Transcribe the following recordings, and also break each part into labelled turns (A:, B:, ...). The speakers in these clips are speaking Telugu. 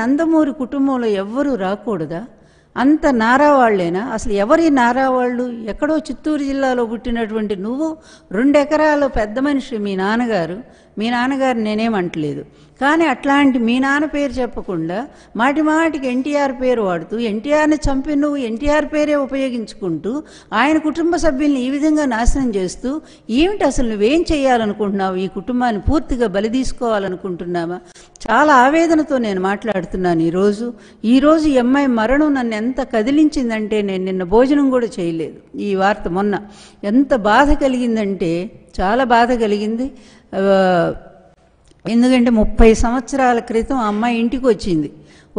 A: నందమూరి కుటుంబంలో ఎవ్వరూ రాకూడదా అంత నారావాళ్లేనా అసలు ఎవరి నారావాళ్ళు ఎక్కడో చిత్తూరు జిల్లాలో పుట్టినటువంటి నువ్వు రెండెకరాల పెద్ద మనిషి మీ నాన్నగారు మీ నాన్నగారు నేనేమంటలేదు కానీ అట్లాంటి మీ నాన్న పేరు చెప్పకుండా మాటి మాటికి ఎన్టీఆర్ పేరు వాడుతూ ఎన్టీఆర్ని చంపి నువ్వు ఎన్టీఆర్ పేరే ఉపయోగించుకుంటూ ఆయన కుటుంబ సభ్యుల్ని ఈ విధంగా నాశనం చేస్తూ ఏమిటి అసలు నువ్వేం చేయాలనుకుంటున్నావు ఈ కుటుంబాన్ని పూర్తిగా బలి తీసుకోవాలనుకుంటున్నావా చాలా ఆవేదనతో నేను మాట్లాడుతున్నాను ఈరోజు ఈరోజు ఈ అమ్మాయి మరణం నన్ను ఎంత కదిలించిందంటే నేను నిన్న భోజనం కూడా చేయలేదు ఈ వార్త మొన్న ఎంత బాధ కలిగిందంటే చాలా బాధ కలిగింది ఎందుకంటే ముప్పై సంవత్సరాల క్రితం అమ్మాయి ఇంటికి వచ్చింది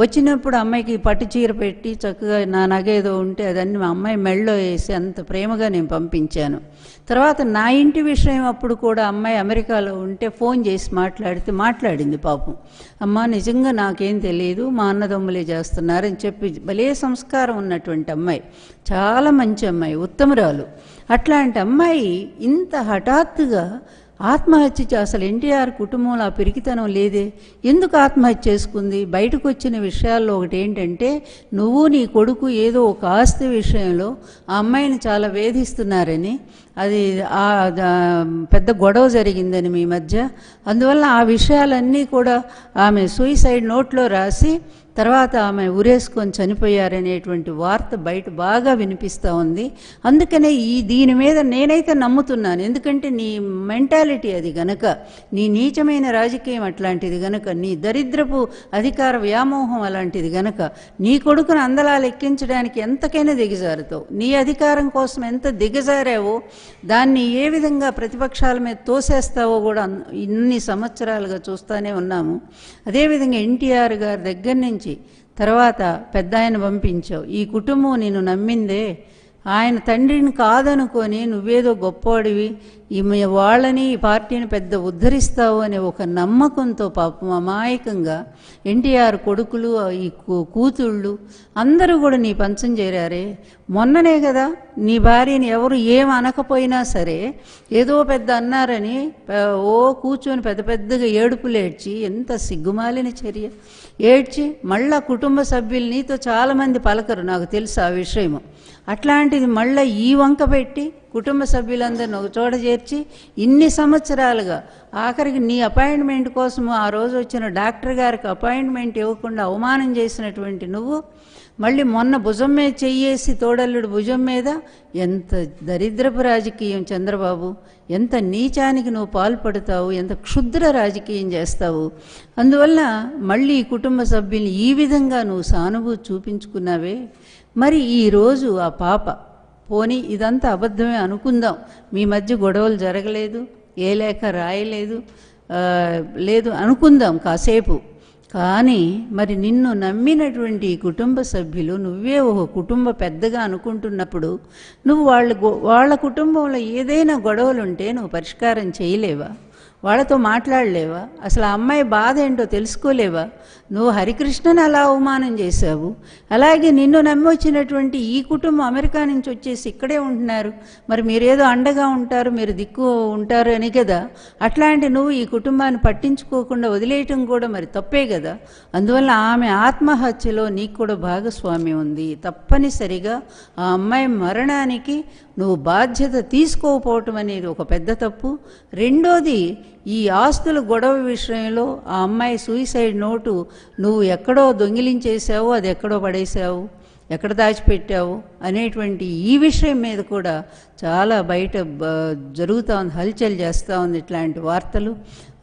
A: వచ్చినప్పుడు అమ్మాయికి పట్టు చీర పెట్టి చక్కగా నా నగేదో ఉంటే అదన్నీ మా అమ్మాయి మెళ్ళో వేసి అంత ప్రేమగా నేను పంపించాను తర్వాత నా ఇంటి విషయం అప్పుడు కూడా అమ్మాయి అమెరికాలో ఉంటే ఫోన్ చేసి మాట్లాడితే మాట్లాడింది పాపం అమ్మ నిజంగా నాకేం తెలియదు మా అన్నదమ్ములే చేస్తున్నారని చెప్పి భలే సంస్కారం ఉన్నటువంటి అమ్మాయి చాలా మంచి అమ్మాయి ఉత్తమరాలు అట్లాంటి అమ్మాయి ఇంత హఠాత్తుగా ఆత్మహత్య అసలు ఎన్టీఆర్ కుటుంబంలో ఆ పిరికితనం లేదే ఎందుకు ఆత్మహత్య చేసుకుంది బయటకు వచ్చిన విషయాల్లో ఒకటి ఏంటంటే నువ్వు నీ కొడుకు ఏదో ఒక ఆస్తి విషయంలో ఆ అమ్మాయిని చాలా వేధిస్తున్నారని అది ఆ పెద్ద గొడవ జరిగిందని మీ మధ్య అందువల్ల ఆ విషయాలన్నీ కూడా ఆమె సూయిసైడ్ నోట్లో రాసి తర్వాత ఆమె ఉరేసుకొని చనిపోయారనేటువంటి వార్త బయట బాగా వినిపిస్తూ ఉంది అందుకనే ఈ దీని మీద నేనైతే నమ్ముతున్నాను ఎందుకంటే నీ మెంటాలిటీ అది గనక నీ నీచమైన రాజకీయం అట్లాంటిది గనక నీ దరిద్రపు అధికార వ్యామోహం అలాంటిది గనక నీ కొడుకును అందలా లెక్కించడానికి ఎంతకైనా దిగజారుతావు నీ అధికారం కోసం ఎంత దిగజారావో దాన్ని ఏ విధంగా ప్రతిపక్షాల మీద తోసేస్తావో కూడా ఇన్ని సంవత్సరాలుగా చూస్తూనే ఉన్నాము అదేవిధంగా ఎన్టీఆర్ గారి దగ్గర నుంచి నుంచి తర్వాత పెద్ద ఆయన పంపించావు ఈ కుటుంబం నేను నమ్మిందే ఆయన తండ్రిని కాదనుకొని నువ్వేదో గొప్పవాడివి ఈ వాళ్ళని ఈ పార్టీని పెద్ద ఉద్ధరిస్తావు అనే ఒక నమ్మకంతో పాపం అమాయకంగా ఎన్టీఆర్ కొడుకులు ఈ కూతుళ్ళు అందరూ కూడా నీ పంచం చేరారే మొన్ననే కదా నీ భార్యని ఎవరు ఏం అనకపోయినా సరే ఏదో పెద్ద అన్నారని ఓ కూర్చొని పెద్ద పెద్దగా ఏడుపులు ఏడ్చి ఎంత సిగ్గుమాలిన చర్య ఏడ్చి మళ్ళా కుటుంబ సభ్యులు నీతో చాలామంది పలకరు నాకు తెలుసు ఆ విషయము అట్లాంటిది మళ్ళీ ఈ వంక పెట్టి కుటుంబ సభ్యులందరిని ఒక చోట చేర్చి ఇన్ని సంవత్సరాలుగా ఆఖరికి నీ అపాయింట్మెంట్ కోసం ఆ రోజు వచ్చిన డాక్టర్ గారికి అపాయింట్మెంట్ ఇవ్వకుండా అవమానం చేసినటువంటి నువ్వు మళ్ళీ మొన్న భుజం మీద చెయ్యేసి తోడల్లుడు భుజం మీద ఎంత దరిద్రపు రాజకీయం చంద్రబాబు ఎంత నీచానికి నువ్వు పాల్పడతావు ఎంత క్షుద్ర రాజకీయం చేస్తావు అందువల్ల మళ్ళీ కుటుంబ సభ్యుల్ని ఈ విధంగా నువ్వు సానుభూతి చూపించుకున్నావే మరి ఈరోజు ఆ పాప పోనీ ఇదంతా అబద్ధమే అనుకుందాం మీ మధ్య గొడవలు జరగలేదు ఏ లేఖ రాయలేదు లేదు అనుకుందాం కాసేపు కానీ మరి నిన్ను నమ్మినటువంటి కుటుంబ సభ్యులు నువ్వే ఓ కుటుంబ పెద్దగా అనుకుంటున్నప్పుడు నువ్వు వాళ్ళ వాళ్ళ కుటుంబంలో ఏదైనా గొడవలుంటే నువ్వు పరిష్కారం చేయలేవా వాళ్ళతో మాట్లాడలేవా అసలు ఆ అమ్మాయి బాధ ఏంటో తెలుసుకోలేవా నువ్వు హరికృష్ణను అలా అవమానం చేశావు అలాగే నిన్ను నమ్మి వచ్చినటువంటి ఈ కుటుంబం అమెరికా నుంచి వచ్చేసి ఇక్కడే ఉంటున్నారు మరి మీరేదో అండగా ఉంటారు మీరు దిక్కు ఉంటారు అని కదా అట్లాంటి నువ్వు ఈ కుటుంబాన్ని పట్టించుకోకుండా వదిలేయటం కూడా మరి తప్పే కదా అందువల్ల ఆమె ఆత్మహత్యలో నీకు కూడా భాగస్వామ్యం ఉంది తప్పనిసరిగా ఆ అమ్మాయి మరణానికి నువ్వు బాధ్యత తీసుకోకపోవటం అనేది ఒక పెద్ద తప్పు రెండోది ఈ ఆస్తుల గొడవ విషయంలో ఆ అమ్మాయి సూయిసైడ్ నోటు నువ్వు ఎక్కడో దొంగిలించేసావు అది ఎక్కడో పడేసావు ఎక్కడ దాచిపెట్టావు అనేటువంటి ఈ విషయం మీద కూడా చాలా బయట జరుగుతూ ఉంది హల్చల్ చేస్తూ ఉంది ఇట్లాంటి వార్తలు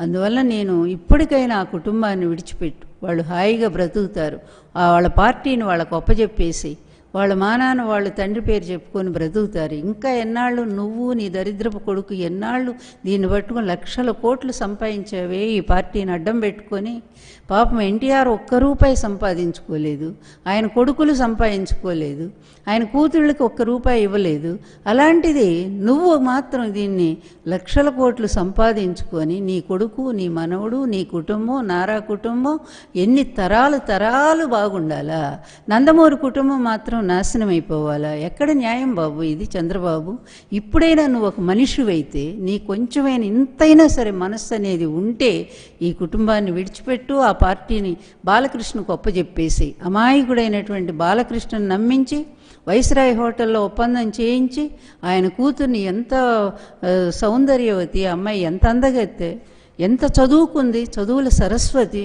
A: అందువల్ల నేను ఇప్పటికైనా ఆ కుటుంబాన్ని విడిచిపెట్టు వాళ్ళు హాయిగా బ్రతుకుతారు వాళ్ళ పార్టీని వాళ్ళకు అప్పచెప్పేసి వాళ్ళ మానాన వాళ్ళు తండ్రి పేరు చెప్పుకొని బ్రతుకుతారు ఇంకా ఎన్నాళ్ళు నువ్వు నీ దరిద్రపు కొడుకు ఎన్నాళ్ళు దీన్ని పట్టుకొని లక్షల కోట్లు సంపాదించావే ఈ పార్టీని అడ్డం పెట్టుకొని పాపం ఎన్టీఆర్ ఒక్క రూపాయి సంపాదించుకోలేదు ఆయన కొడుకులు సంపాదించుకోలేదు ఆయన కూతుళ్ళకి ఒక్క రూపాయి ఇవ్వలేదు అలాంటిది నువ్వు మాత్రం దీన్ని లక్షల కోట్లు సంపాదించుకొని నీ కొడుకు నీ మనవడు నీ కుటుంబం నారా కుటుంబం ఎన్ని తరాలు తరాలు బాగుండాలా నందమూరి కుటుంబం మాత్రం నాశనం అయిపోవాలా ఎక్కడ న్యాయం బాబు ఇది చంద్రబాబు ఇప్పుడైనా నువ్వు ఒక మనిషివైతే నీ కొంచెమైనా ఇంతైనా సరే మనస్సు అనేది ఉంటే ఈ కుటుంబాన్ని విడిచిపెట్టు ఆ పార్టీని బాలకృష్ణకు అప్పజెప్పేసి అమాయకుడైనటువంటి బాలకృష్ణను నమ్మించి వైస్రాయ్ హోటల్లో ఒప్పందం చేయించి ఆయన కూతుర్ని ఎంత సౌందర్యవతి అమ్మాయి ఎంత అందగత్తే ఎంత చదువుకుంది చదువుల సరస్వతి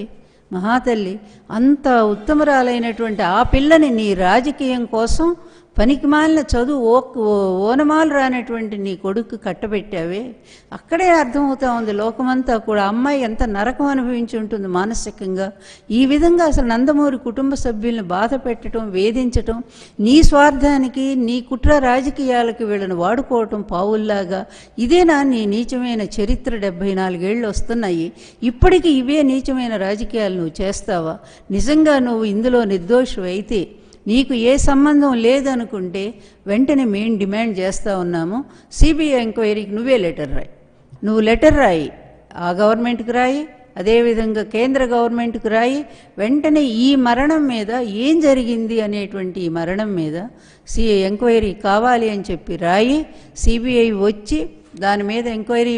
A: మహాతల్లి అంత ఉత్తమరాలైనటువంటి ఆ పిల్లని నీ రాజకీయం కోసం పనికిమాలిన చదువు ఓ ఓనమాలు రానటువంటి నీ కొడుకు కట్టబెట్టావే అక్కడే అర్థమవుతా ఉంది లోకమంతా కూడా అమ్మాయి ఎంత నరకం అనుభవించి ఉంటుంది మానసికంగా ఈ విధంగా అసలు నందమూరి కుటుంబ సభ్యులను బాధ పెట్టడం వేధించటం నీ స్వార్థానికి నీ కుట్ర రాజకీయాలకు వీళ్ళని వాడుకోవటం పావుల్లాగా ఇదేనా నీ నీచమైన చరిత్ర డెబ్బై నాలుగేళ్ళు వస్తున్నాయి ఇప్పటికీ ఇవే నీచమైన రాజకీయాలు నువ్వు చేస్తావా నిజంగా నువ్వు ఇందులో నిర్దోషి అయితే నీకు ఏ సంబంధం లేదనుకుంటే వెంటనే మేము డిమాండ్ చేస్తూ ఉన్నాము సిబిఐ ఎంక్వైరీకి నువ్వే లెటర్ రాయి నువ్వు లెటర్ రాయి ఆ గవర్నమెంట్కి రాయి అదేవిధంగా కేంద్ర గవర్నమెంట్కి రాయి వెంటనే ఈ మరణం మీద ఏం జరిగింది అనేటువంటి ఈ మరణం మీద సి ఎంక్వైరీ కావాలి అని చెప్పి రాయి సిబిఐ వచ్చి దాని మీద ఎంక్వైరీ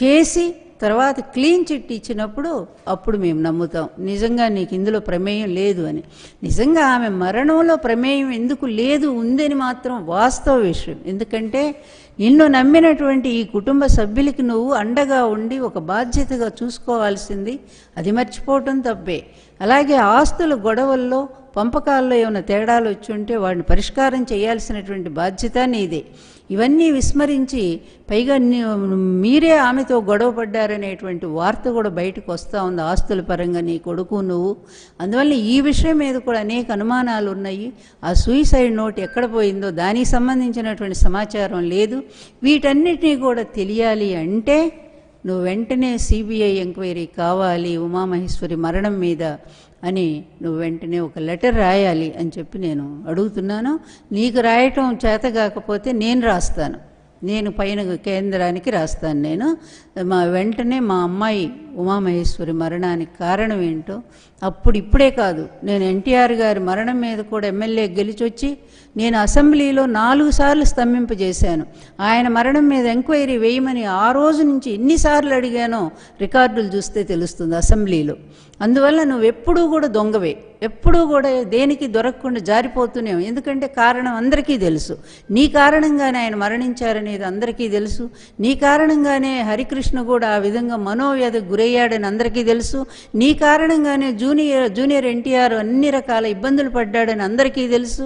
A: చేసి తర్వాత క్లీన్ చిట్ ఇచ్చినప్పుడు అప్పుడు మేము నమ్ముతాం నిజంగా నీకు ఇందులో ప్రమేయం లేదు అని నిజంగా ఆమె మరణంలో ప్రమేయం ఎందుకు లేదు ఉందని మాత్రం వాస్తవ విషయం ఎందుకంటే నిన్ను నమ్మినటువంటి ఈ కుటుంబ సభ్యులకి నువ్వు అండగా ఉండి ఒక బాధ్యతగా చూసుకోవాల్సింది అది మర్చిపోవటం తప్పే అలాగే ఆస్తుల గొడవల్లో పంపకాల్లో ఏమైనా తేడాలు వచ్చి ఉంటే వాటిని పరిష్కారం చేయాల్సినటువంటి బాధ్యత నీదే ఇవన్నీ విస్మరించి పైగా మీరే ఆమెతో గొడవ పడ్డారనేటువంటి వార్త కూడా బయటకు వస్తూ ఉంది ఆస్తుల పరంగా నీ కొడుకు నువ్వు అందువల్ల ఈ విషయం మీద కూడా అనేక అనుమానాలు ఉన్నాయి ఆ సూయిసైడ్ నోట్ ఎక్కడ పోయిందో దానికి సంబంధించినటువంటి సమాచారం లేదు వీటన్నిటినీ కూడా తెలియాలి అంటే నువ్వు వెంటనే సిబిఐ ఎంక్వైరీ కావాలి ఉమామహేశ్వరి మరణం మీద అని నువ్వు వెంటనే ఒక లెటర్ రాయాలి అని చెప్పి నేను అడుగుతున్నాను నీకు రాయటం చేత కాకపోతే నేను రాస్తాను నేను పైన కేంద్రానికి రాస్తాను నేను మా వెంటనే మా అమ్మాయి ఉమామహేశ్వరి మరణానికి కారణం ఏంటో అప్పుడు ఇప్పుడే కాదు నేను ఎన్టీఆర్ గారి మరణం మీద కూడా ఎమ్మెల్యే గెలిచొచ్చి నేను అసెంబ్లీలో నాలుగు సార్లు స్తంభింపజేశాను ఆయన మరణం మీద ఎంక్వైరీ వేయమని ఆ రోజు నుంచి ఎన్నిసార్లు అడిగానో రికార్డులు చూస్తే తెలుస్తుంది అసెంబ్లీలో అందువల్ల నువ్వు ఎప్పుడూ కూడా దొంగవే ఎప్పుడూ కూడా దేనికి దొరకకుండా జారిపోతూనే ఎందుకంటే కారణం అందరికీ తెలుసు నీ కారణంగానే ఆయన మరణించారనేది అందరికీ తెలుసు నీ కారణంగానే హరికృష్ణ కూడా ఆ విధంగా మనోవ్యాధికి గురయ్యాడని అందరికీ తెలుసు నీ కారణంగానే జూ జూనియర్ జూనియర్ ఎన్టీఆర్ అన్ని రకాల ఇబ్బందులు పడ్డాడని అందరికీ తెలుసు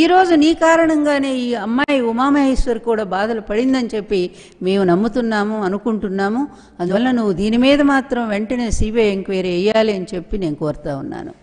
A: ఈరోజు నీ కారణంగానే ఈ అమ్మాయి ఉమామహేశ్వర్ కూడా బాధలు పడిందని చెప్పి మేము నమ్ముతున్నాము అనుకుంటున్నాము అందువల్ల నువ్వు దీని మీద మాత్రం వెంటనే సిబిఐ ఎంక్వైరీ వేయాలి అని చెప్పి నేను కోరుతా ఉన్నాను